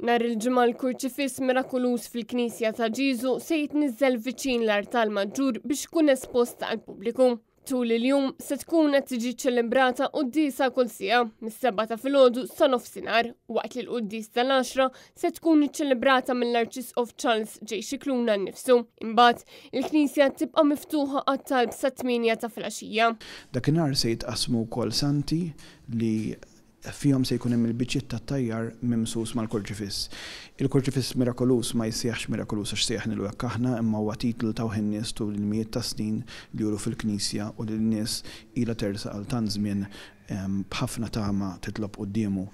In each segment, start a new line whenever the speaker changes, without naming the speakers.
Nar il-ġimgħa l-kurċifis mirakulus fil-Knisja ta' Ġiżu se jitnizzel viċin l-art tal-Maġġur biex kun espost għal pubbliku. Tul il-jum se tkun qed tiġi ċelebrata qudiesa kull sija mis-seba ta' filgħodu sa nofsinhar waqt li l-qudies tal għaxra se tkun iċċelebrata mill-Arċisqof Charles J. Xikluna nnifsu. Imbagħad il-Knisja tibqa' miftuħa għat-talb sa 8 ta' filgħaxija.
Dakinhar se jitqasmu wkoll santi li fihom se jkun hemm il-biċċiet tat-tajjar mimsus mal-Korġifiss. Il-Korġifiss Mirakolus ma jsejħx Mirakolus għax sejħ nilu hekk aħna imma huwa titlu ta' nies tul il mijiet ta' snin li juru fil-Knisja u lil nies ilha tersa għal tan żmien b'ħafna tama titlob qudiemu.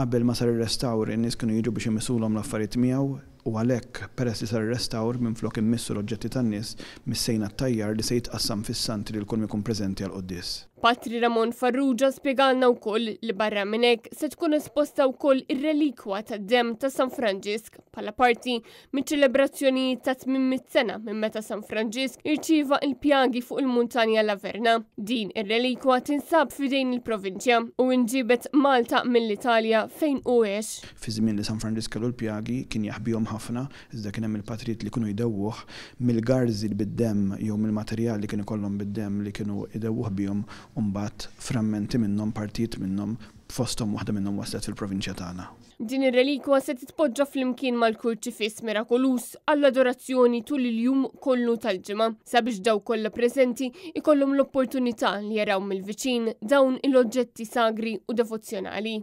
Qabel ma sar ir-restawr in-nies kienu jiġu biex imisulhom l-affarijiet miegħu u għalek peress li sar restawr minn flok immissu l-oġġetti tan-nies missejna t-tajjar li se jitqassam fis santri li l-kun ikun preżenti għal-qoddis.
Patri Ramon Farrugia spiegalna u koll li barra minnek se tkun esposta u koll ir-relikwa ta' dem ta' San Franġisk pala parti mi ċelebrazzjoni ta' tmimmit sena minn meta San Franġisk irċiva il-pjagi fuq il-muntanja Laverna. Din ir-relikwa tinsab fidejn il-provinċja u inġibet Malta mill-Italja fejn u eċ.
Fizmin li San Franġisk l-pjagi kien jaħbihom ħafna iżda kien hemm il patriet li kienu jdewwuh mill garzi bid-dem jew mill-materjal li kienu kollhom bid-dem li kienu idewwuh bihom umbat frammenti minnom partit minnom fostom waħda minnhom waslet fil-provinċja tagħna.
Din ir-relikwa se titpoġġa flimkien mal-kurċifis Mirakulus għall-adorazzjoni tul il-jum kollu tal-ġimgħa sabiex daw kollha preżenti ikollhom l-opportunità li jaraw mill-viċin dawn il-oġġetti sagri u devozzjonali.